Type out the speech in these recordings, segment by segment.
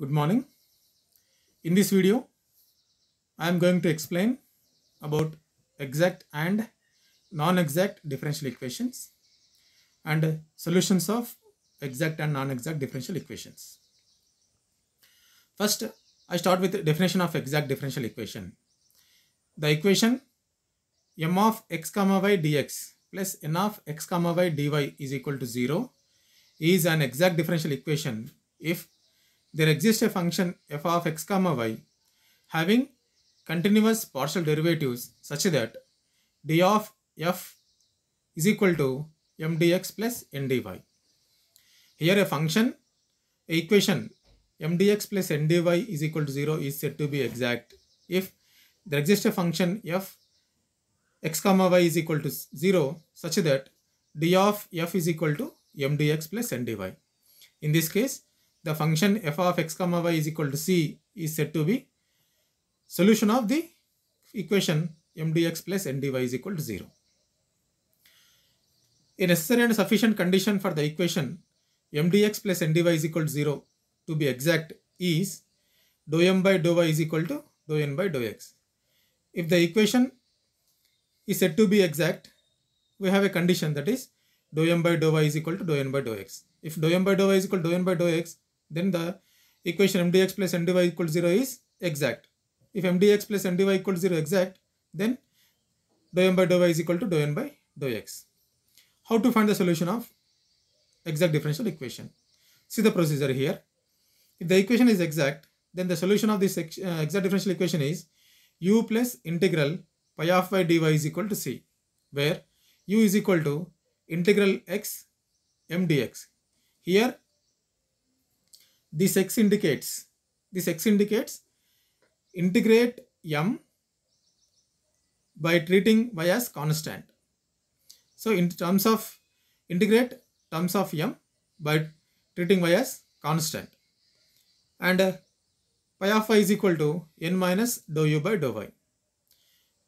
Good morning. In this video, I am going to explain about exact and non-exact differential equations and solutions of exact and non-exact differential equations. First, I start with definition of exact differential equation. The equation m of x comma y dx plus n of x comma y dy is equal to 0 is an exact differential equation if there exists a function f of x comma y having continuous partial derivatives such that d of f is equal to m dx plus n dy. Here a function a equation m dx plus n dy is equal to 0 is said to be exact if there exists a function f x comma y is equal to 0 such that d of f is equal to m dx plus n dy. In this case the function f of x comma y is equal to c is said to be solution of the equation m dx plus n dy is equal to 0. A necessary and sufficient condition for the equation m dx plus n dy is equal to 0 to be exact is dou m by dou y is equal to dou n by dou x. If the equation is said to be exact, we have a condition that is dou m by dou y is equal to dou n by dou x. If dou m by dou y is equal to dou n by dou x, then the equation mdx plus mdy equals 0 is exact. If mdx plus mdy equals 0 exact, then dou m by dou y is equal to dou n by dou x. How to find the solution of exact differential equation? See the procedure here. If the equation is exact, then the solution of this uh, exact differential equation is u plus integral pi of y dy is equal to c, where u is equal to integral x m dx. Here this x indicates this x indicates integrate m by treating y as constant. So in terms of integrate terms of m by treating y as constant and uh, pi of y is equal to n minus dou u by dou y.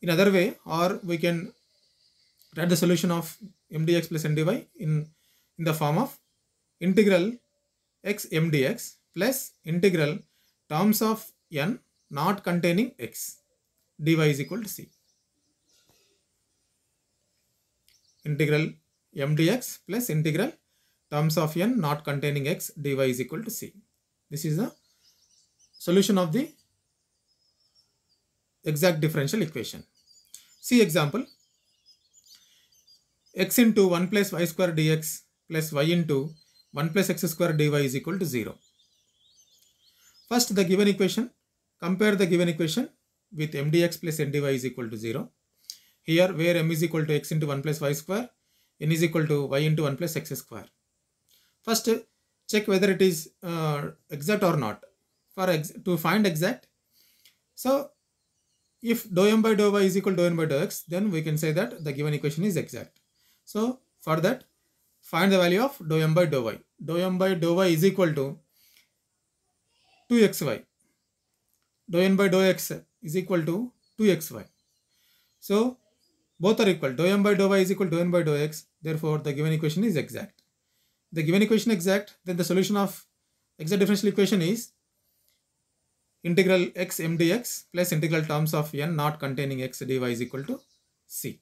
In other way or we can write the solution of mdx plus ndy in, in the form of integral x mdx plus integral terms of n not containing x dy is equal to c. Integral mdx plus integral terms of n not containing x dy is equal to c. This is the solution of the exact differential equation. See example x into 1 plus y square dx plus y into 1 plus x square dy is equal to 0. First, the given equation, compare the given equation with mdx plus ndy is equal to 0. Here, where m is equal to x into 1 plus y square, n is equal to y into 1 plus x square. First, check whether it is uh, exact or not. For to find exact, so if dou m by dou y is equal to dou n by dou x, then we can say that the given equation is exact. So for that, find the value of dou m by dou y. Dou m by dou y is equal to 2xy. Dou n by dou x is equal to 2xy. So both are equal. Dou m by dou y is equal to dou n by dou x. Therefore, the given equation is exact. The given equation exact, then the solution of exact differential equation is integral x m dx plus integral terms of n not containing x dy is equal to c.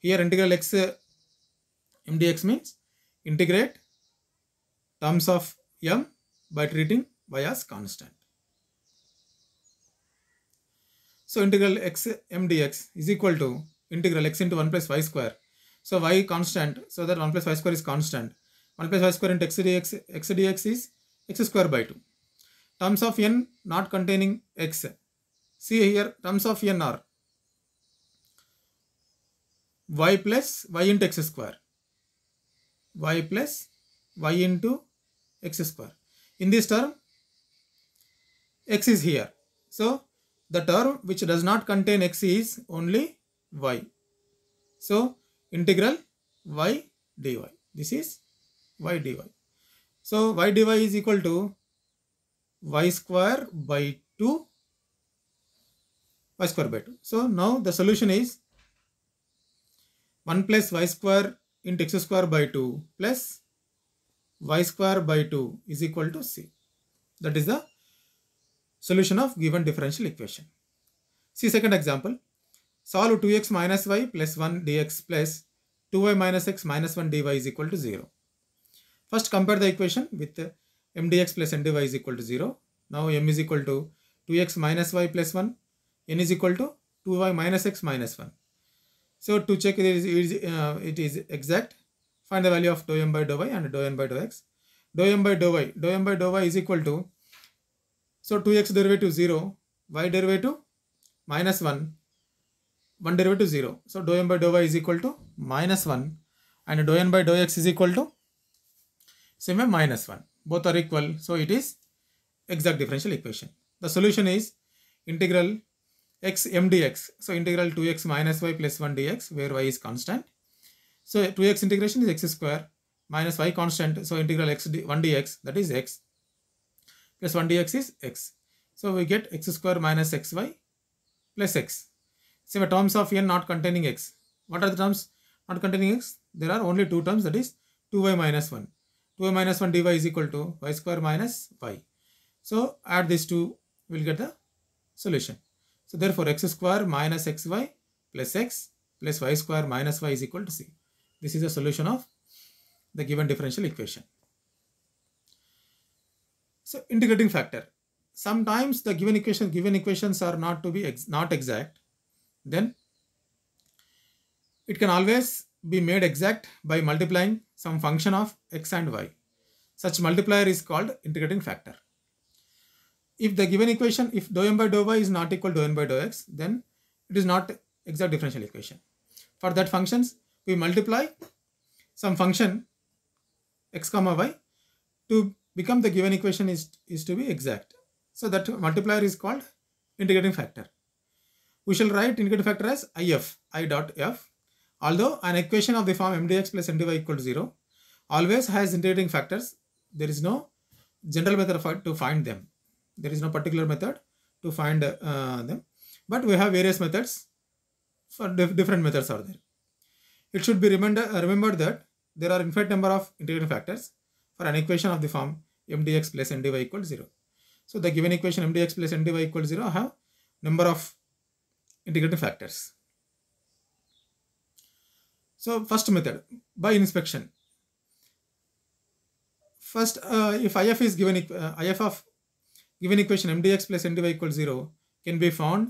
Here integral x m dx means integrate terms of m by treating y as constant. So integral x m dx is equal to integral x into 1 plus y square. So y constant, so that 1 plus y square is constant. 1 plus y square into x dx, x dx is x square by 2. Terms of n not containing x. See here, terms of n are y plus y into x square y plus y into x square. In this term, x is here. So, the term which does not contain x is only y. So, integral y dy. This is y dy. So, y dy is equal to y square by 2 y square by 2. So, now the solution is 1 plus y square int x square by 2 plus y square by 2 is equal to c. That is the solution of given differential equation. See second example. Solve 2x minus y plus 1 dx plus 2y minus x minus 1 dy is equal to 0. First compare the equation with mdx plus mdy is equal to 0. Now m is equal to 2x minus y plus 1, n is equal to 2y minus x minus 1. So to check it is, uh, it is exact, find the value of dou m by dou y and dou n by dou x. Dou m by dou y, dou m by dou y is equal to, so 2x derivative 0, y derivative minus 1, 1 derivative 0. So dou m by dou y is equal to minus 1 and dou n by dou x is equal to same way minus 1. Both are equal. So it is exact differential equation. The solution is integral x m dx. So integral 2x minus y plus 1 dx where y is constant. So 2x integration is x square minus y constant. So integral x d, 1 dx that is x plus 1 dx is x. So we get x square minus xy plus x. So the terms of n not containing x. What are the terms not containing x? There are only two terms that is 2y minus 1. 2y minus 1 dy is equal to y square minus y. So add these two, we'll get the solution. So therefore x square minus xy plus x plus y square minus y is equal to c. This is the solution of the given differential equation. So integrating factor. Sometimes the given equation given equations are not to be ex, not exact. Then it can always be made exact by multiplying some function of x and y. Such multiplier is called integrating factor if the given equation, if dou m by dou y is not equal to dou n by dou x, then it is not exact differential equation. For that functions, we multiply some function x comma y to become the given equation is, is to be exact. So that multiplier is called integrating factor. We shall write integrating factor as if, i dot f. Although an equation of the form mdx plus mdy equal to 0 always has integrating factors, there is no general method to find them. There is no particular method to find uh, them. But we have various methods. For dif different methods are there. It should be remember, uh, remembered that there are infinite number of integrating factors for an equation of the form mdx plus ndy equal 0. So the given equation mdx plus ndy equal 0 have number of integrating factors. So first method by inspection. First, uh, if if is given, uh, if of given equation mdx plus mdy equals 0 can be found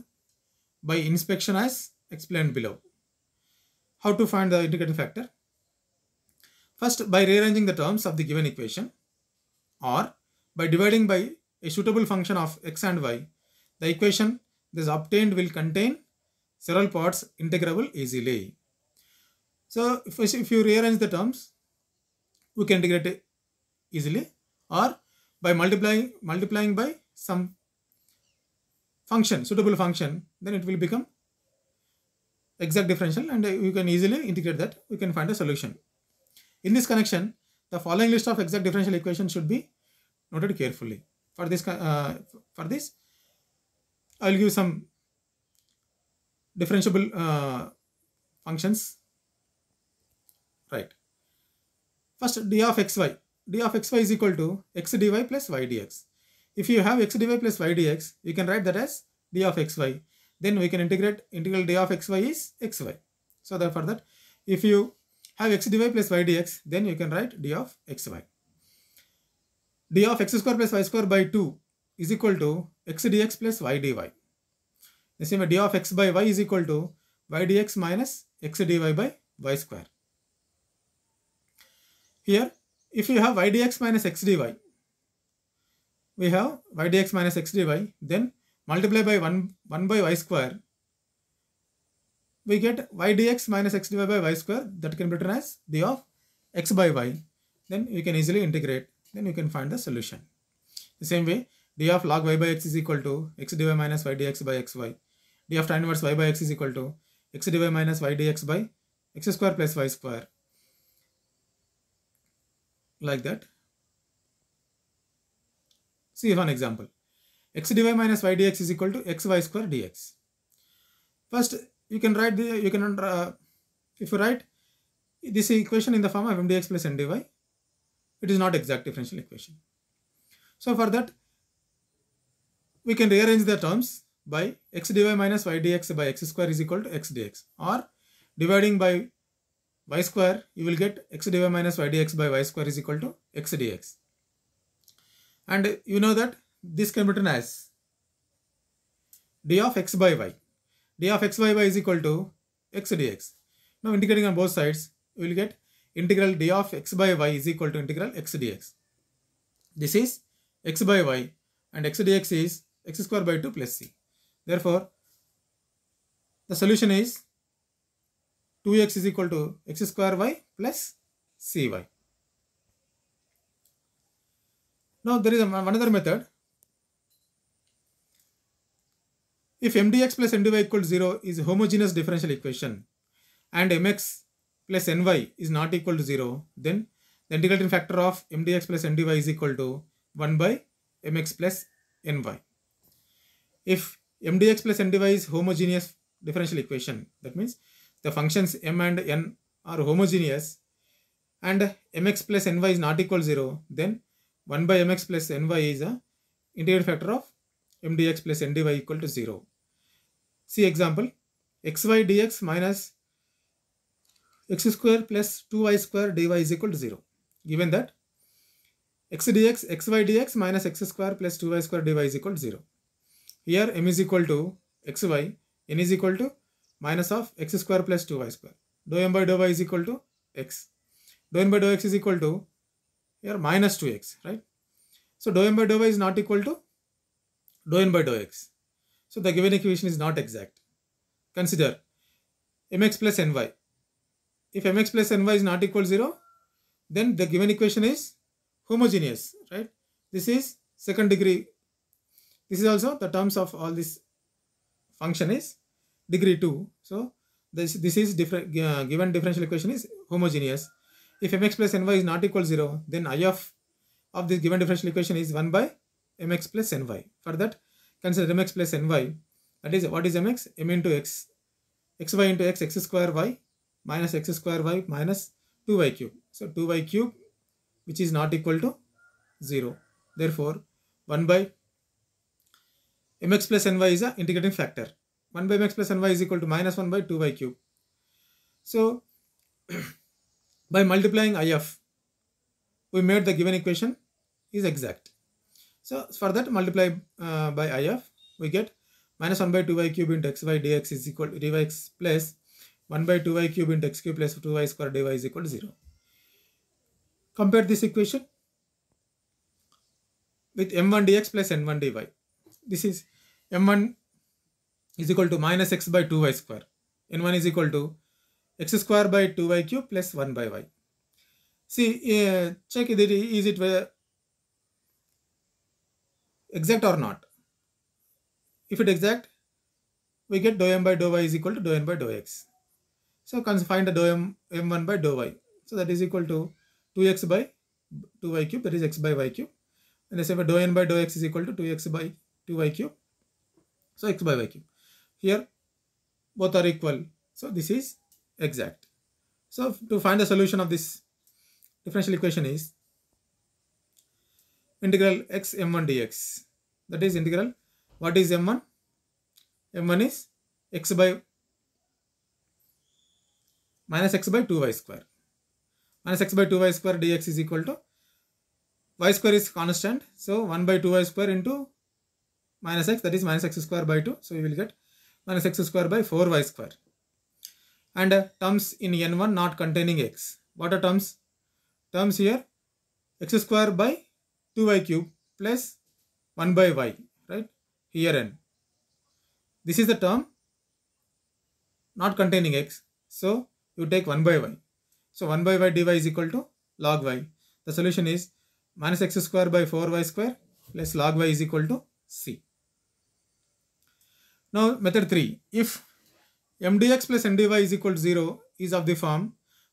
by inspection as explained below. How to find the integrating factor? First, by rearranging the terms of the given equation or by dividing by a suitable function of x and y, the equation that is obtained will contain several parts integrable easily. So, if, if you rearrange the terms, we can integrate easily or by multiplying multiplying by some function suitable function then it will become exact differential and you can easily integrate that you can find a solution in this connection the following list of exact differential equations should be noted carefully for this uh, for this i will give some differentiable uh, functions right first d of xy d of xy is equal to x dy plus y dx. If you have x dy plus y dx, you can write that as d of xy. Then we can integrate integral d of xy is xy. So therefore that if you have x dy plus y dx, then you can write d of xy. d of x square plus y square by 2 is equal to x dx plus y dy. The same way d of x by y is equal to y dx minus x dy by y square. Here if you have y dx minus x dy, we have y dx minus x dy, then multiply by 1, 1 by y square, we get y dx minus x dy by y square, that can be written as d of x by y. Then you can easily integrate, then you can find the solution. The same way, d of log y by x is equal to x dy minus y dx by xy. d of tan inverse y by x is equal to x dy minus y dx by x square plus y square like that. See one example. x dy minus y dx is equal to xy square dx. First, you can write the, you can, uh, if you write this equation in the form of mdx plus n dy, it is not exact differential equation. So for that, we can rearrange the terms by x dy minus y dx by x square is equal to x dx or dividing by y square, you will get x dy minus y dx by y square is equal to x dx. And you know that this can be written as d of x by y. d of x by y is equal to x dx. Now integrating on both sides, you will get integral d of x by y is equal to integral x dx. This is x by y and x dx is x square by 2 plus c. Therefore, the solution is 2x is equal to x square y plus cy. Now there is another method. If mdx plus mdy equal to 0 is a homogeneous differential equation and mx plus ny is not equal to 0, then the integrating factor of mdx plus mdy is equal to 1 by mx plus ny. If mdx plus mdy is homogeneous differential equation, that means the functions m and n are homogeneous and mx plus ny is not equal 0, then 1 by mx plus ny is a integral factor of mdx plus ndy equal to 0. See example, xy dx minus x square plus 2y square dy is equal to 0. Given that x dx, xy dx minus x square plus 2y square dy is equal to 0. Here m is equal to xy, n is equal to minus of x square plus 2y square. Dou m by dou y is equal to x. Dou m by dou x is equal to here minus 2x, right? So dou m by dou y is not equal to dou n by dou x. So the given equation is not exact. Consider mx plus ny. If mx plus ny is not equal to 0, then the given equation is homogeneous, right? This is second degree. This is also the terms of all this function is degree 2. So this, this is different uh, given differential equation is homogeneous. If mx plus ny is not equal to 0, then I of, of this given differential equation is 1 by mx plus ny. For that, consider mx plus ny. That is, what is mx? m into x, xy into x, x square y minus x square y minus 2y cube. So 2y cube which is not equal to 0. Therefore, 1 by mx plus ny is a integrating factor. 1 by max plus ny is equal to minus 1 by 2 by cube. So by multiplying if, we made the given equation is exact. So for that multiply uh, by if, we get minus 1 by 2 y cube into xy dx is equal to dx plus 1 by 2 y cube into x cube plus 2y square dy is equal to 0. Compare this equation with m1 dx plus n1 dy. This is m1 is equal to minus x by 2y square. N1 is equal to x square by 2y cube plus 1 by y. See, uh, check it, is it exact or not. If it exact, we get dou m by dou y is equal to dou n by dou x. So find the dou m, m1 by dou y. So that is equal to 2x by 2y cube, that is x by y cube. And the same way dou n by dou x is equal to 2x by 2y cube. So x by y cube. Here both are equal. So this is exact. So to find the solution of this differential equation is integral x m1 dx. That is integral. What is m1? m1 is x by minus x by 2y square. Minus x by 2y square dx is equal to y square is constant. So 1 by 2y square into minus x that is minus x square by 2. So we will get minus x square by 4y square. And uh, terms in n1 not containing x. What are terms? Terms here x square by 2y cube plus 1 by y, right? Here n. This is the term not containing x. So you take 1 by y. So 1 by y dy is equal to log y. The solution is minus x square by 4y square plus log y is equal to c. Now method 3, if mdx plus ndy is equal to 0 is of the form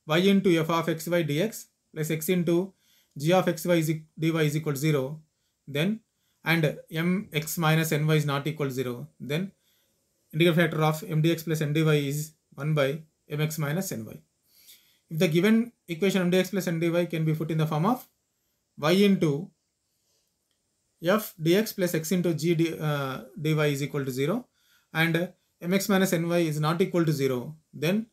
y into f of xy dx plus x into g of xy is, dy is equal to 0 then and mx minus ny is not equal to 0 then integral factor of mdx plus ndy is 1 by mx minus ny. If the given equation mdx plus ndy can be put in the form of y into f dx plus x into g d, uh, dy is equal to 0 and mx minus ny is not equal to 0, then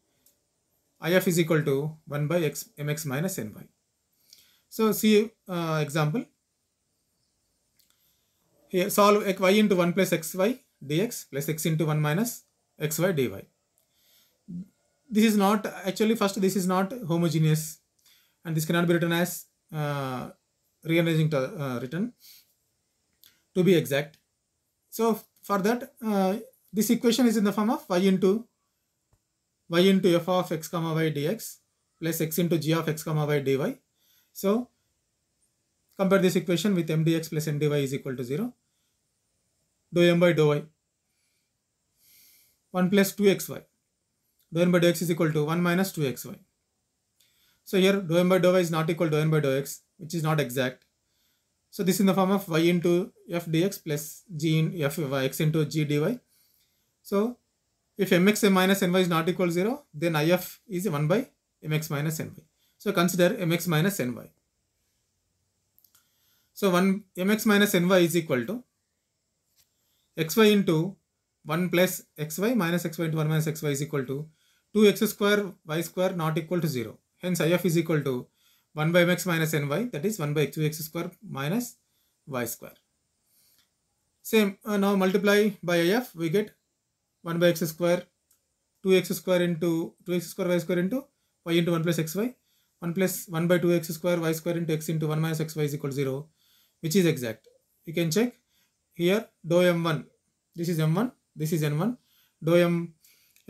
if is equal to 1 by x mx minus ny. So see uh, example. Here solve y into 1 plus xy dx plus x into 1 minus xy dy. This is not actually first this is not homogeneous and this cannot be written as uh, rearranging to, uh, written to be exact. So for that uh, this equation is in the form of y into y into f of x comma y dx plus x into g of x comma y dy. So compare this equation with mdx plus mdy is equal to 0. Do m by do y. 1 plus 2xy. do n by do x is equal to 1 minus 2xy. So here do m by do y is not equal to do n by do x which is not exact. So this in the form of y into f dx plus g in f x into g dy so if mx minus ny is not equal to 0, then if is 1 by mx minus ny. So consider mx minus ny. So 1 mx minus ny is equal to xy into 1 plus xy minus xy into 1 minus xy is equal to 2x square y square not equal to 0. Hence if is equal to 1 by mx minus ny that is 1 by 2x square minus y square. Same uh, now multiply by if we get 1 by x square 2x square into 2x square y square into y into 1 plus xy 1 plus 1 by 2x square y square into x into 1 minus xy is equal to 0 which is exact. You can check here dou m1 this is m1 this is n1 dou m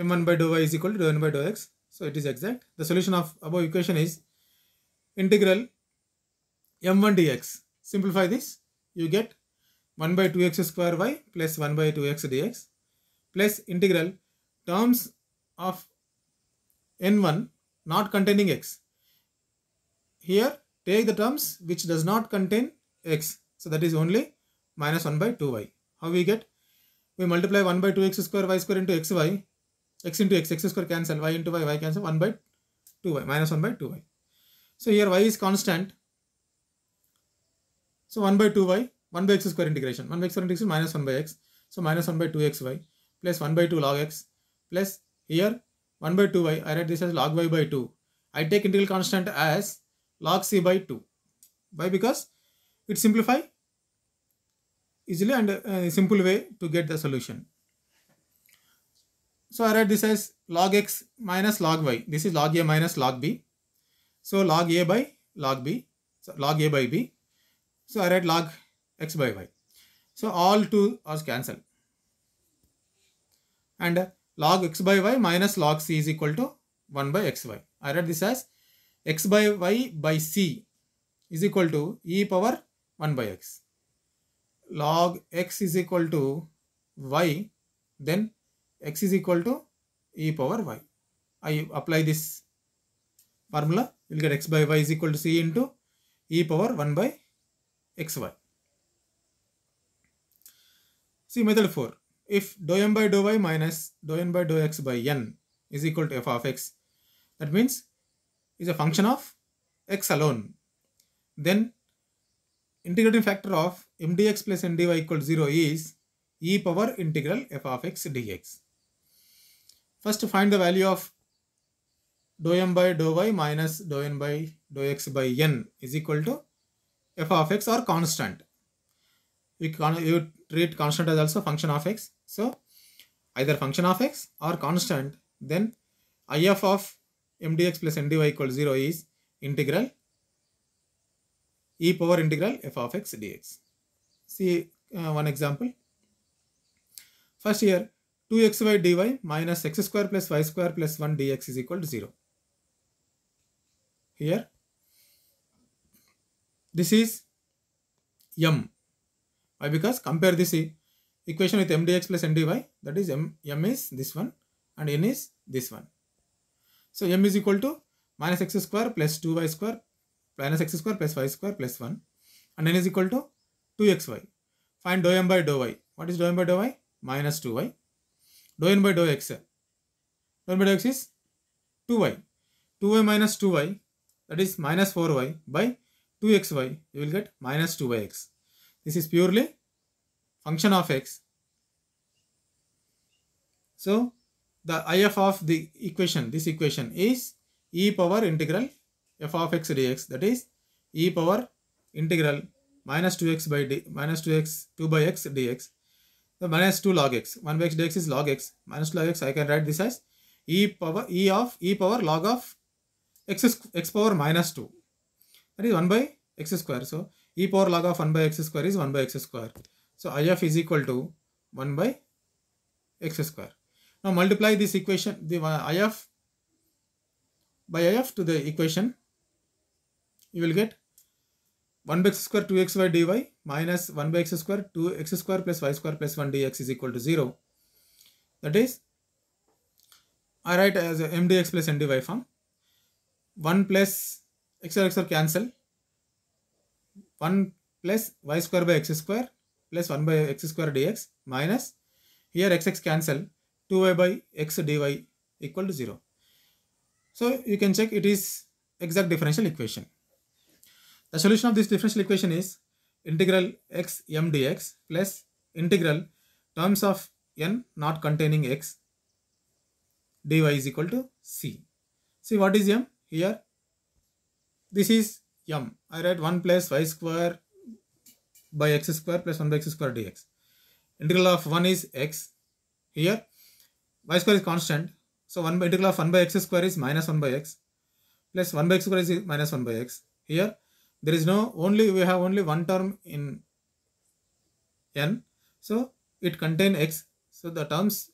m1 by dou y is equal to dou n by dou x so it is exact. The solution of above equation is integral m1 dx simplify this you get 1 by 2x square y plus 1 by 2x dx plus integral terms of n1 not containing x. Here take the terms which does not contain x. So that is only minus 1 by 2y. How we get? We multiply 1 by 2x square y square into xy. x into x, x square cancel, y into y, y cancel, 1 by 2y, minus 1 by 2y. So here y is constant. So 1 by 2y, 1 by x square integration. 1 by x square integration minus 1 by x. So minus 1 by 2xy plus 1 by 2 log x plus here 1 by 2y. I write this as log y by 2. I take integral constant as log c by 2. Why? Because it simplify easily and uh, simple way to get the solution. So I write this as log x minus log y. This is log a minus log b. So log a by log b. So log a by b. So I write log x by y. So all two are cancelled and log x by y minus log c is equal to 1 by xy. I write this as x by y by c is equal to e power 1 by x. Log x is equal to y then x is equal to e power y. I apply this formula we will get x by y is equal to c into e power 1 by xy. See method 4 if dou m by dou y minus dou n by dou x by n is equal to f of x. That means is a function of x alone. Then integrating factor of mdx plus ndy to 0 is e power integral f of x dx. First find the value of dou m by dou y minus dou n by dou x by n is equal to f of x or constant. We, can, we treat constant as also function of x. So either function of x or constant, then if of mdx plus ndy equals 0 is integral e power integral f of x dx. See uh, one example. First here 2xy dy minus x square plus y square plus 1 dx is equal to 0. Here this is m. Why? Because compare this equation with mdx plus mdy that is m, m is this one and n is this one. So m is equal to minus x square plus 2y square minus x square plus y square plus 1 and n is equal to 2xy. Find dou m by dou y. What is dou m by dou y? Minus 2y. Dou n by dou x. Dou n by dou x is 2y. 2y minus 2y that is minus 4y by 2xy you will get minus 2yx. This is purely function of x. So the if of the equation, this equation is e power integral f of x dx that is e power integral minus 2x by d minus 2x 2 by x dx the minus 2 log x 1 by x dx is log x minus 2 log x I can write this as e power e of e power log of x is x power minus 2 that is 1 by x square so e power log of 1 by x square is 1 by x square so if is equal to 1 by x square. Now multiply this equation, the if by if to the equation, you will get 1 by x square 2 xy dy minus 1 by x square 2x square plus y square plus 1 dx is equal to 0. That is, I write as mdx plus ndy form. 1 plus x square x square cancel. 1 plus y square by x square plus 1 by x square dx minus here x x cancel 2y by x dy equal to 0. So you can check it is exact differential equation. The solution of this differential equation is integral x m dx plus integral terms of n not containing x dy is equal to c. See what is m here? This is m. I write 1 plus y square by x square plus 1 by x square dx. Integral of 1 is x. Here y square is constant. So 1 by integral of 1 by x square is minus 1 by x plus 1 by x square is minus 1 by x. Here there is no only we have only one term in n. So it contain x. So the terms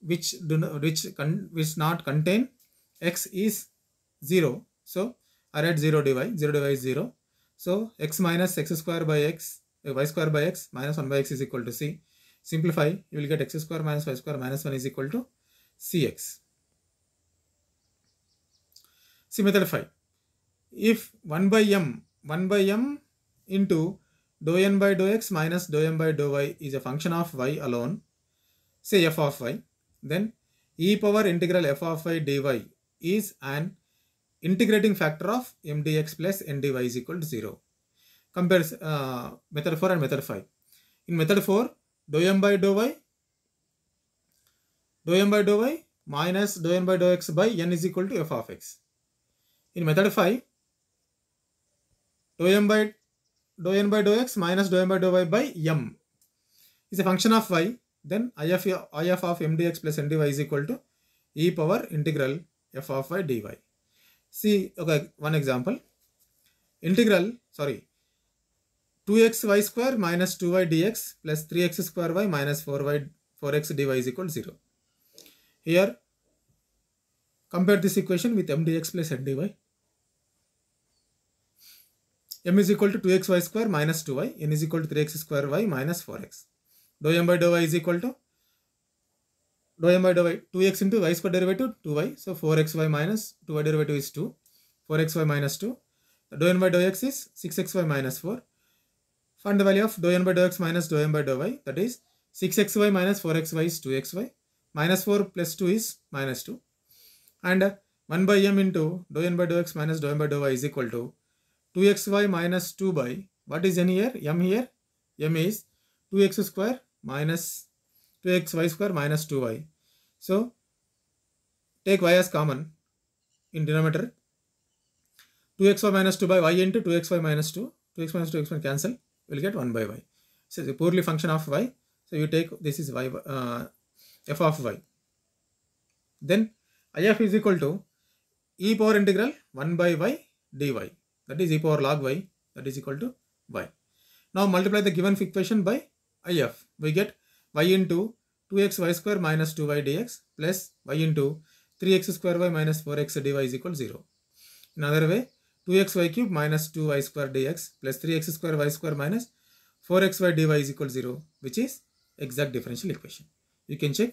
which do not, which con, which not contain x is 0. So I write 0 dy. 0 dy is 0. So x minus x square by x y square by x minus 1 by x is equal to c. Simplify, you will get x square minus y square minus 1 is equal to cx. See method 5. If 1 by m, 1 by m into dou n by dou x minus dou m by dou y is a function of y alone, say f of y, then e power integral f of y dy is an integrating factor of m dx plus n dy is equal to 0. compares uh, method four and method five. In method four, do m by do y, do m by do y minus do n by do x by n is equal to f of x. In method five, do m by do n by do x minus do m by do y by m is a function of y, then i of, I of, of m dx plus n dy is equal to e power integral f of y dy. See, okay, one example. Integral, sorry, 2xy square minus 2y dx plus 3x square y minus 4y 4x dy is equal to 0. Here compare this equation with m dx plus n dy. m is equal to 2xy square minus 2y, n is equal to 3x square y minus 4x. Dou m by dou y is equal to dou m by dou y 2x into y square derivative 2y. So 4xy minus 2y derivative is 2. 4xy minus 2. Dou n by dou x is 6xy minus 4. Find the value of dou n by dou x minus dou m by dou y. That is 6xy minus 4xy is 2xy. Minus 4 plus 2 is minus 2. And 1 by m into dou n by dou x minus dou m by dou y is equal to 2xy minus 2 by, what is n here? m here? m is 2x square minus 2xy square minus 2y. So, take y as common in denominator. 2xy minus 2 by y into 2xy minus 2. 2x minus 2x will cancel will get 1 by y. So the purely function of y. So you take this is y uh, f of y. Then I f is equal to e power integral 1 by y dy. That is e power log y. That is equal to y. Now multiply the given equation by I f. We get y into 2xy square minus 2y dx plus y into 3x square y minus 4x dy is equal to 0. Another way, 2xy cube minus 2y square dx plus 3x square y square minus 4xy dy is equal to 0 which is exact differential equation. You can check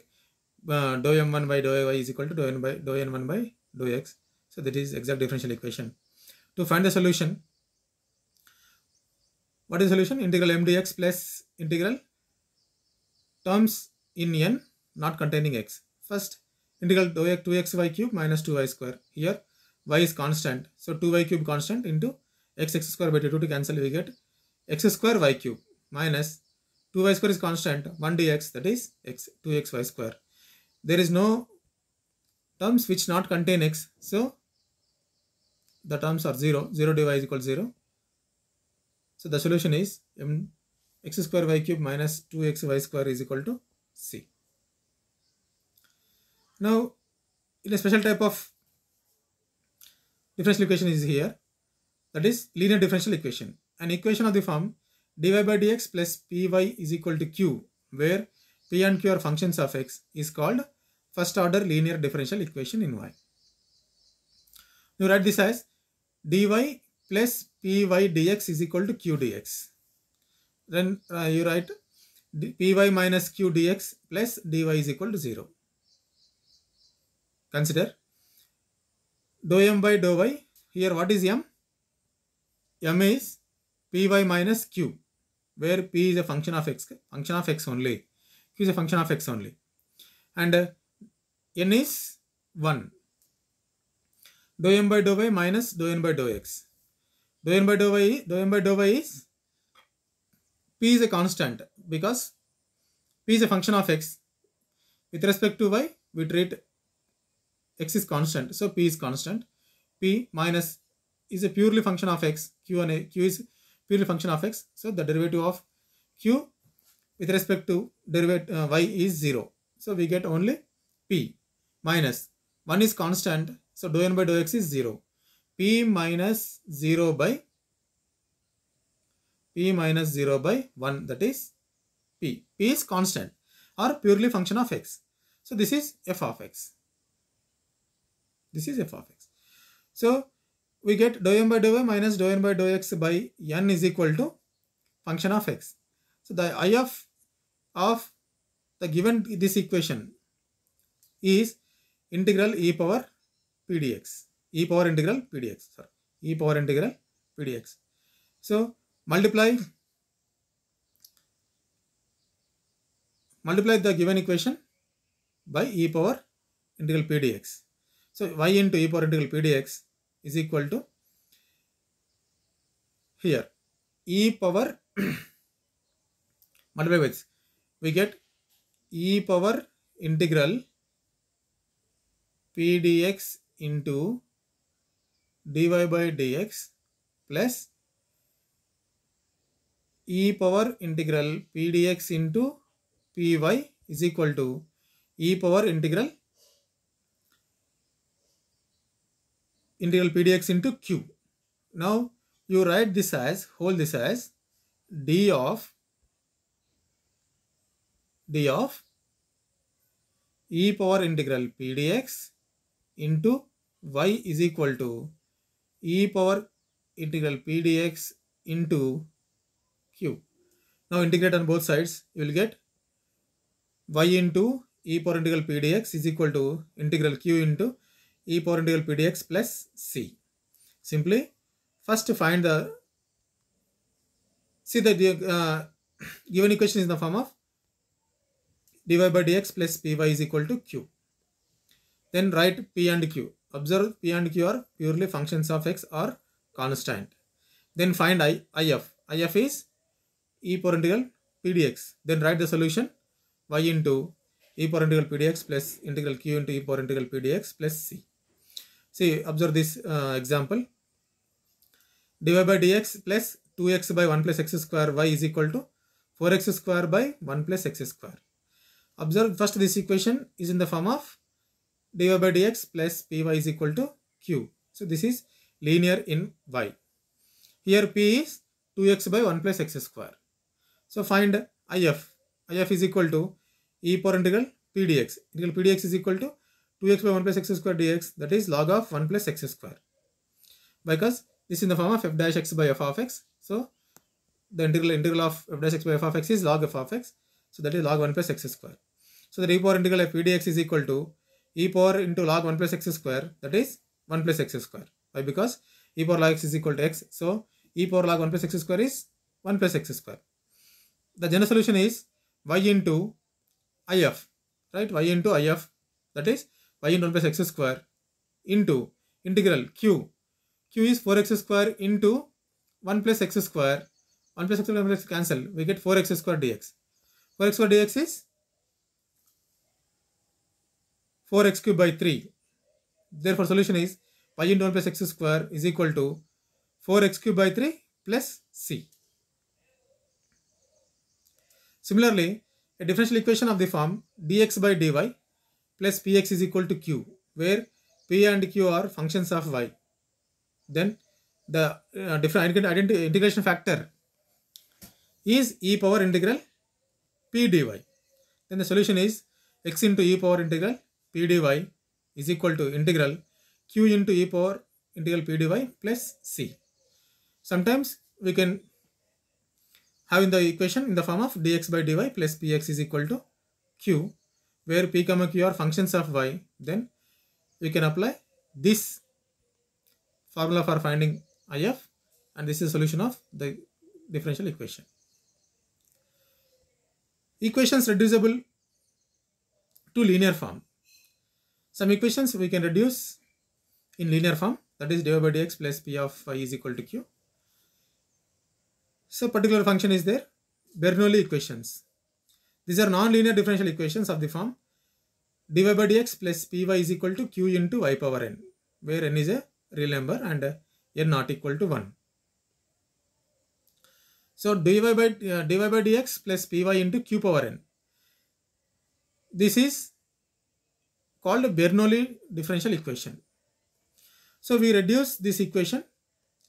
uh, dou m1 by dou y is equal to dou n by dou n1 by dou x. So that is exact differential equation. To find the solution, what is the solution? Integral m dx plus integral terms in n not containing x. First, integral dou x 2xy cube minus 2y square. Here y is constant. So 2y cube constant into x x square by 2 to cancel we get x square y cube minus 2y square is constant 1 dx that is x 2xy square. There is no terms which not contain x. So the terms are 0. 0 dy is equal to 0. So the solution is m x square y cube minus 2xy square is equal to c. Now in a special type of differential equation is here. That is linear differential equation. An equation of the form dy by dx plus py is equal to q where p and q are functions of x is called first order linear differential equation in y. You write this as dy plus py dx is equal to q dx. Then uh, you write py minus q dx plus dy is equal to 0. Consider dou m by dou y. Here what is m? m is py minus q where p is a function of x, function of x only. q is a function of x only. And uh, n is 1. Dou m by dou y minus dou n by dou x. Dou n by dou y, dou m by dou y is p is a constant because p is a function of x. With respect to y, we treat x is constant. So p is constant. p minus is a purely function of x. q and a, q is purely function of x. So the derivative of q with respect to derivative uh, y is 0. So we get only p minus 1 is constant. So dou n by dou x is 0. p minus 0 by p minus 0 by 1 that is p. p is constant or purely function of x. So this is f of x. This is f of x. So we get dou m by dou y minus dou n by dou x by n is equal to function of x. So the i of of the given this equation is integral e power p dx e power integral p dx sorry e power integral p dx. So multiply multiply the given equation by e power integral p dx. So y into e power integral pdx is equal to here e power multiply with we get e power integral p dx into dy by dx plus e power integral p dx into py is equal to e power integral integral pdx into q. Now you write this as, hold this as d of d of e power integral pdx into y is equal to e power integral pdx into q. Now integrate on both sides, you will get y into e power integral pdx is equal to integral q into e power integral p dx plus c. Simply first find the, see the uh, given equation is in the form of dy by dx plus py is equal to q. Then write p and q. Observe p and q are purely functions of x or constant. Then find i, if. if is e power integral p dx. Then write the solution y into e power integral p dx plus integral q into e power integral p dx plus c. See, observe this uh, example. dy by dx plus 2x by 1 plus x square y is equal to 4x square by 1 plus x square. Observe first this equation is in the form of dy by dx plus py is equal to q. So this is linear in y. Here p is 2x by 1 plus x square. So find if. if is equal to e power integral pdx. Integral pdx is equal to 2x by 1 plus x square dx that is log of 1 plus x square because this is in the form of f dash x by f of x so the integral integral of f dash x by f of x is log f of x so that is log 1 plus x square so the e power integral of pdx dx is equal to e power into log 1 plus x square that is 1 plus x square why because e power log x is equal to x so e power log 1 plus x square is 1 plus x square the general solution is y into if right y into if that is y into 1 plus x square into integral q q is 4x square into 1 plus x square 1 plus x square 1 plus x cancel we get 4x square dx 4x square dx is 4x cube by 3 therefore solution is y into 1 plus x square is equal to 4x cube by 3 plus c. Similarly, a differential equation of the form dx by dy plus px is equal to q where p and q are functions of y. Then the uh, different integration factor is e power integral p dy. Then the solution is x into e power integral p dy is equal to integral q into e power integral p dy plus c. Sometimes we can have in the equation in the form of dx by dy plus px is equal to q where p comma q are functions of y, then you can apply this formula for finding if and this is solution of the differential equation. Equations reducible to linear form. Some equations we can reduce in linear form that is dy by dx plus p of y is equal to q. So particular function is there, Bernoulli equations. These are non-linear differential equations of the form dy by dx plus py is equal to q into y power n, where n is a real number and n not equal to 1. So dy by, uh, dy by dx plus py into q power n. This is called Bernoulli differential equation. So we reduce this equation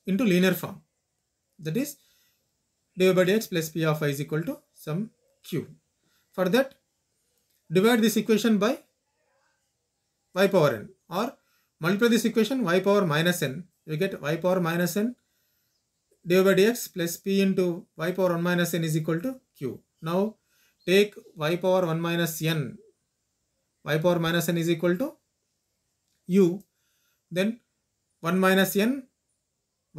into linear form. That is dy by dx plus p of is equal to some q. For that, divide this equation by y power n or multiply this equation y power minus n. You get y power minus n du by dx plus p into y power 1 minus n is equal to q. Now take y power 1 minus n, y power minus n is equal to u. Then 1 minus n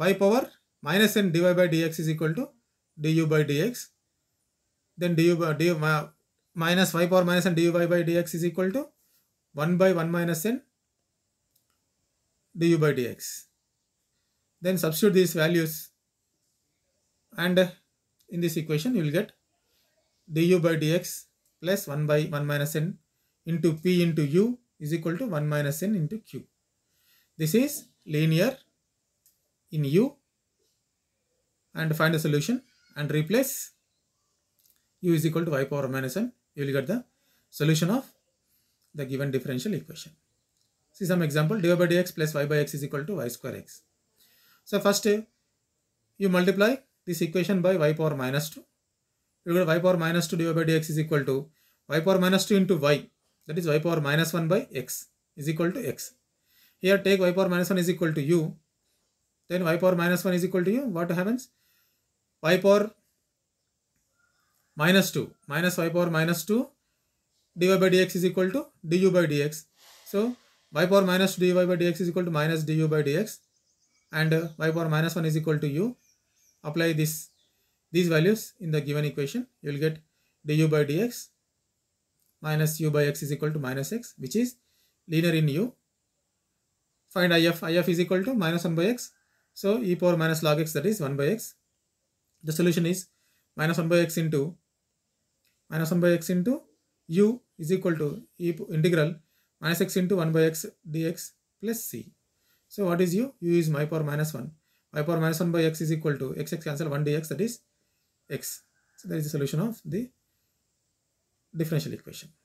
y power minus n dy by dx is equal to du by dx. Then du by du uh, minus y power minus n dy by dx is equal to 1 by 1 minus n du by dx. Then substitute these values and in this equation you will get du by dx plus 1 by 1 minus n into p into u is equal to 1 minus n into q. This is linear in u and find the solution and replace u is equal to y power minus n you will get the solution of the given differential equation. See some example dy by dx plus y by x is equal to y square x. So first you multiply this equation by y power minus 2. You get y power minus 2 dy by dx is equal to y power minus 2 into y that is y power minus 1 by x is equal to x. Here take y power minus 1 is equal to u then y power minus 1 is equal to u what happens? y power minus 2 minus y power minus 2 dy by dx is equal to du by dx so y power minus dy by dx is equal to minus du by dx and uh, y power minus 1 is equal to u apply this these values in the given equation you will get du by dx minus u by x is equal to minus x which is linear in u find if if is equal to minus 1 by x so e power minus log x that is 1 by x the solution is minus 1 by x into minus 1 by x into u is equal to e integral minus x into 1 by x dx plus c. So what is u? u is y power minus 1. y power minus 1 by x is equal to x x cancel 1 dx that is x. So that is the solution of the differential equation.